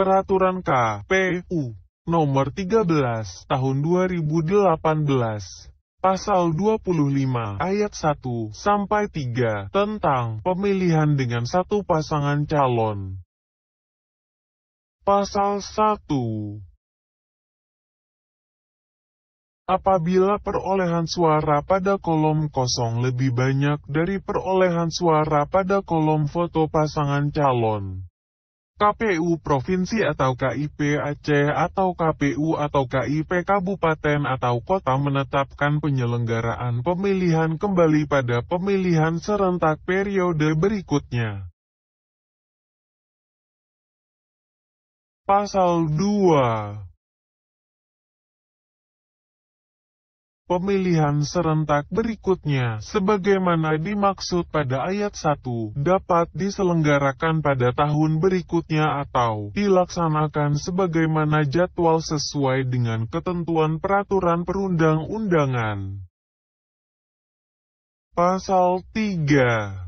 Peraturan KPU Nomor 13 Tahun 2018 Pasal 25 ayat 1 sampai 3 tentang pemilihan dengan satu pasangan calon. Pasal 1 Apabila perolehan suara pada kolom kosong lebih banyak dari perolehan suara pada kolom foto pasangan calon, KPU Provinsi atau KIP Aceh atau KPU atau KIP Kabupaten atau Kota menetapkan penyelenggaraan pemilihan kembali pada pemilihan serentak periode berikutnya. Pasal 2 pemilihan serentak berikutnya, sebagaimana dimaksud pada ayat 1, dapat diselenggarakan pada tahun berikutnya atau dilaksanakan sebagaimana jadwal sesuai dengan ketentuan peraturan perundang-undangan. Pasal 3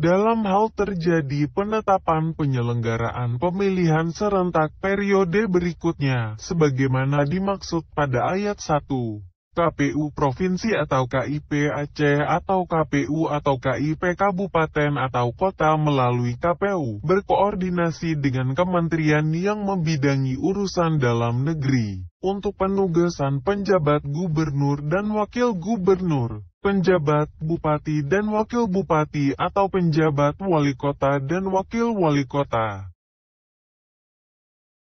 dalam hal terjadi penetapan penyelenggaraan pemilihan serentak periode berikutnya, sebagaimana dimaksud pada ayat 1. KPU Provinsi atau KIP Aceh atau KPU atau KIP Kabupaten atau Kota melalui KPU berkoordinasi dengan kementerian yang membidangi urusan dalam negeri untuk penugasan penjabat gubernur dan wakil gubernur, penjabat bupati dan wakil bupati atau penjabat wali kota dan wakil wali kota.